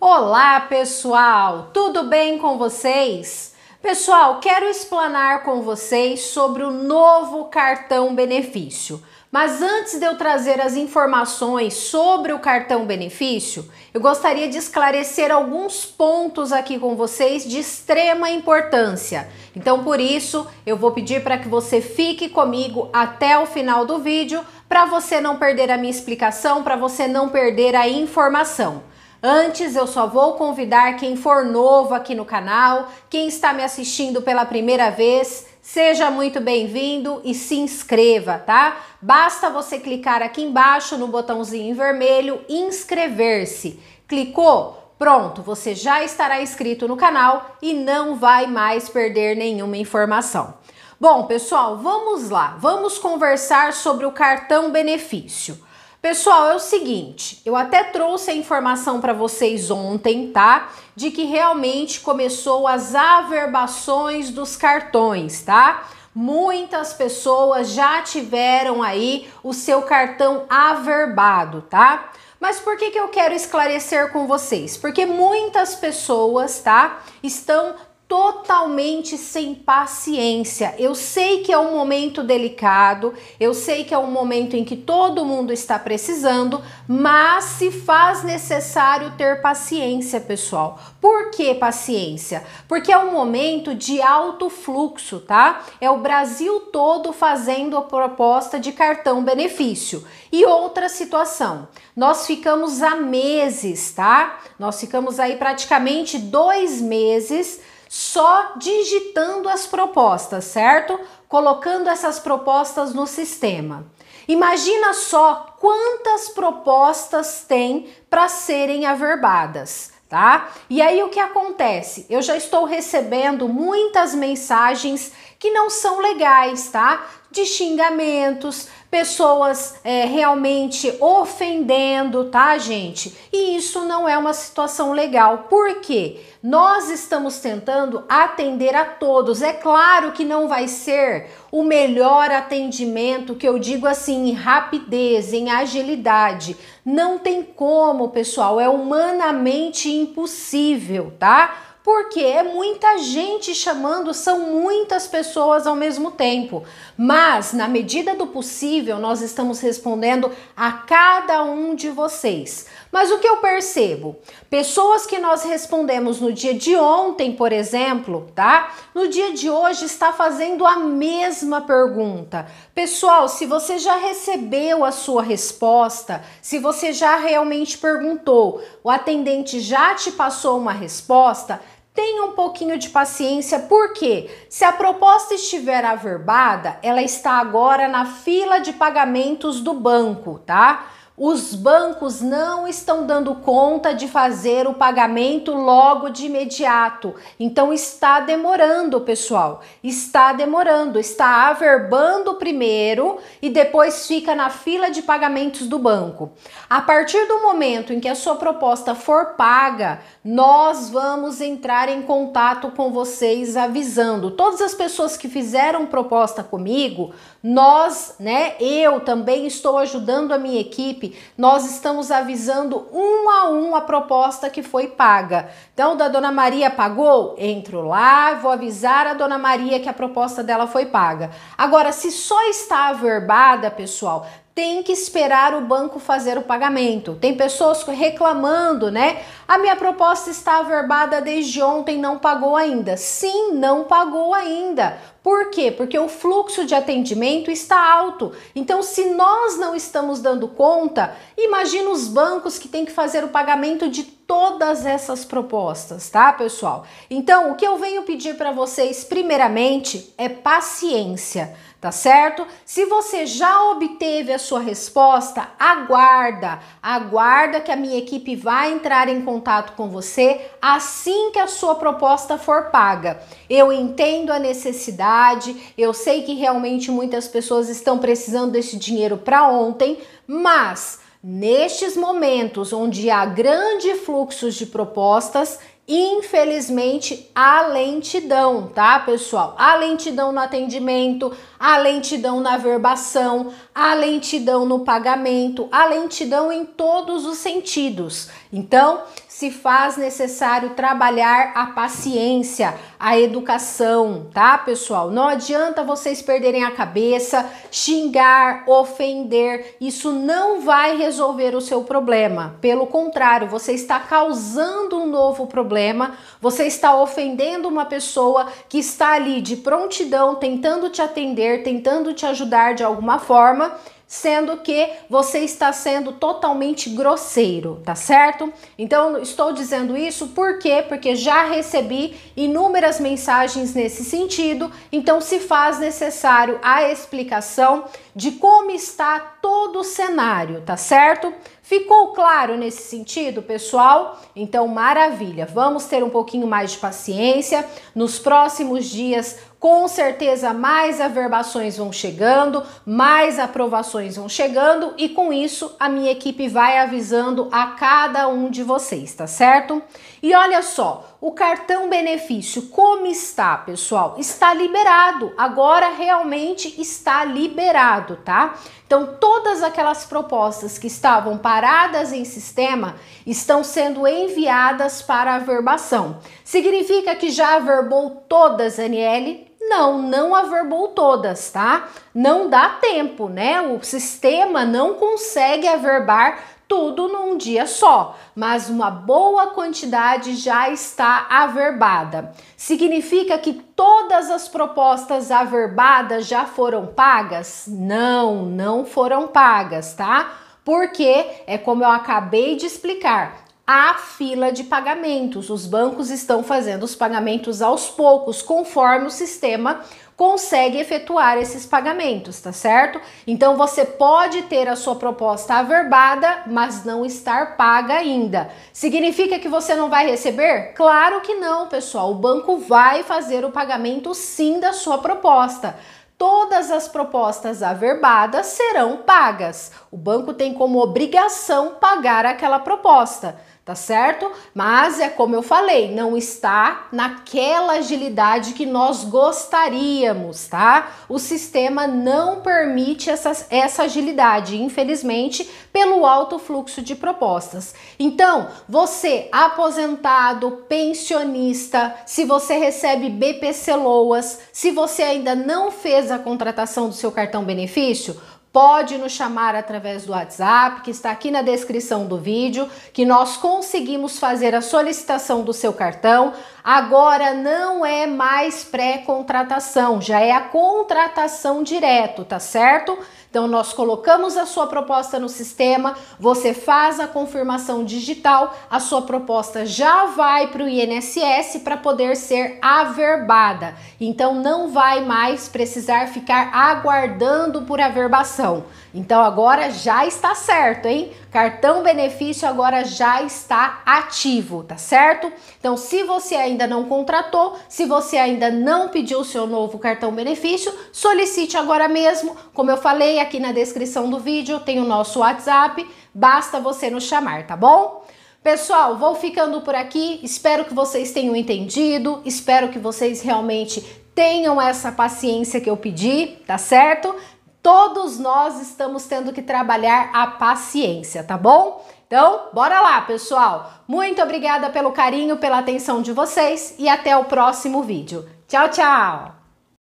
Olá, pessoal! Tudo bem com vocês? Pessoal, quero explanar com vocês sobre o novo cartão benefício. Mas antes de eu trazer as informações sobre o cartão benefício, eu gostaria de esclarecer alguns pontos aqui com vocês de extrema importância. Então, por isso, eu vou pedir para que você fique comigo até o final do vídeo para você não perder a minha explicação, para você não perder a informação. Antes, eu só vou convidar quem for novo aqui no canal, quem está me assistindo pela primeira vez, seja muito bem-vindo e se inscreva, tá? Basta você clicar aqui embaixo no botãozinho vermelho inscrever-se. Clicou? Pronto, você já estará inscrito no canal e não vai mais perder nenhuma informação. Bom, pessoal, vamos lá. Vamos conversar sobre o cartão benefício. Pessoal, é o seguinte, eu até trouxe a informação para vocês ontem, tá? De que realmente começou as averbações dos cartões, tá? Muitas pessoas já tiveram aí o seu cartão averbado, tá? Mas por que, que eu quero esclarecer com vocês? Porque muitas pessoas, tá, estão totalmente sem paciência. Eu sei que é um momento delicado, eu sei que é um momento em que todo mundo está precisando, mas se faz necessário ter paciência, pessoal. Por que paciência? Porque é um momento de alto fluxo, tá? É o Brasil todo fazendo a proposta de cartão benefício. E outra situação, nós ficamos há meses, tá? Nós ficamos aí praticamente dois meses só digitando as propostas, certo? Colocando essas propostas no sistema. Imagina só quantas propostas tem para serem averbadas, tá? E aí o que acontece? Eu já estou recebendo muitas mensagens que não são legais, tá? de xingamentos, pessoas é, realmente ofendendo, tá, gente? E isso não é uma situação legal. porque Nós estamos tentando atender a todos. É claro que não vai ser o melhor atendimento, que eu digo assim, em rapidez, em agilidade. Não tem como, pessoal, é humanamente impossível, tá? porque é muita gente chamando, são muitas pessoas ao mesmo tempo. Mas, na medida do possível, nós estamos respondendo a cada um de vocês. Mas o que eu percebo? Pessoas que nós respondemos no dia de ontem, por exemplo, tá? No dia de hoje está fazendo a mesma pergunta. Pessoal, se você já recebeu a sua resposta, se você já realmente perguntou, o atendente já te passou uma resposta, Tenha um pouquinho de paciência, porque se a proposta estiver averbada, ela está agora na fila de pagamentos do banco, tá? os bancos não estão dando conta de fazer o pagamento logo de imediato. Então está demorando, pessoal. Está demorando, está averbando primeiro e depois fica na fila de pagamentos do banco. A partir do momento em que a sua proposta for paga, nós vamos entrar em contato com vocês avisando. Todas as pessoas que fizeram proposta comigo, nós, né, eu também estou ajudando a minha equipe nós estamos avisando um a um a proposta que foi paga. Então, da Dona Maria pagou? Entro lá, vou avisar a Dona Maria que a proposta dela foi paga. Agora, se só está averbada, pessoal, tem que esperar o banco fazer o pagamento. Tem pessoas reclamando, né? A minha proposta está averbada desde ontem, não pagou ainda. Sim, não pagou ainda. Por quê? Porque o fluxo de atendimento está alto. Então, se nós não estamos dando conta, imagina os bancos que têm que fazer o pagamento de todas essas propostas, tá, pessoal? Então, o que eu venho pedir para vocês, primeiramente, é paciência, tá certo? Se você já obteve a sua resposta, aguarda, aguarda que a minha equipe vai entrar em contato com você assim que a sua proposta for paga. Eu entendo a necessidade, eu sei que realmente muitas pessoas estão precisando desse dinheiro para ontem, mas Nestes momentos onde há grande fluxo de propostas, infelizmente há lentidão, tá, pessoal? Há lentidão no atendimento, há lentidão na verbação, há lentidão no pagamento, há lentidão em todos os sentidos. Então, se faz necessário trabalhar a paciência, a educação, tá, pessoal? Não adianta vocês perderem a cabeça, xingar, ofender, isso não vai resolver o seu problema. Pelo contrário, você está causando um novo problema, você está ofendendo uma pessoa que está ali de prontidão, tentando te atender, tentando te ajudar de alguma forma sendo que você está sendo totalmente grosseiro, tá certo? Então, estou dizendo isso por quê? Porque já recebi inúmeras mensagens nesse sentido, então se faz necessário a explicação de como está todo o cenário, tá certo? Ficou claro nesse sentido, pessoal? Então, maravilha. Vamos ter um pouquinho mais de paciência. Nos próximos dias, com certeza, mais averbações vão chegando, mais aprovações vão chegando, e com isso a minha equipe vai avisando a cada um de vocês, tá certo? E olha só, o cartão benefício, como está, pessoal? Está liberado. Agora realmente está liberado, tá? Então, todas aquelas propostas que estavam paradas em sistema estão sendo enviadas para averbação. Significa que já averbou todas, Aniele? Não, não averbou todas, tá? Não dá tempo, né? O sistema não consegue averbar tudo num dia só, mas uma boa quantidade já está averbada. Significa que todas as propostas averbadas já foram pagas? Não, não foram pagas, tá? Porque é como eu acabei de explicar, a fila de pagamentos. Os bancos estão fazendo os pagamentos aos poucos, conforme o sistema consegue efetuar esses pagamentos, tá certo? Então você pode ter a sua proposta averbada, mas não estar paga ainda. Significa que você não vai receber? Claro que não, pessoal. O banco vai fazer o pagamento sim da sua proposta todas as propostas averbadas serão pagas. O banco tem como obrigação pagar aquela proposta tá certo? Mas é como eu falei, não está naquela agilidade que nós gostaríamos, tá? O sistema não permite essa, essa agilidade, infelizmente, pelo alto fluxo de propostas. Então, você aposentado, pensionista, se você recebe BPC Loas, se você ainda não fez a contratação do seu cartão benefício, pode nos chamar através do WhatsApp, que está aqui na descrição do vídeo, que nós conseguimos fazer a solicitação do seu cartão. Agora não é mais pré-contratação, já é a contratação direto, tá certo? Então, nós colocamos a sua proposta no sistema, você faz a confirmação digital, a sua proposta já vai para o INSS para poder ser averbada. Então, não vai mais precisar ficar aguardando por averbação. Então, agora já está certo, hein? Cartão benefício agora já está ativo, tá certo? Então, se você ainda não contratou, se você ainda não pediu o seu novo cartão benefício, solicite agora mesmo. Como eu falei aqui na descrição do vídeo, tem o nosso WhatsApp, basta você nos chamar, tá bom? Pessoal, vou ficando por aqui. Espero que vocês tenham entendido. Espero que vocês realmente tenham essa paciência que eu pedi, tá certo? todos nós estamos tendo que trabalhar a paciência, tá bom? Então, bora lá, pessoal. Muito obrigada pelo carinho, pela atenção de vocês e até o próximo vídeo. Tchau, tchau.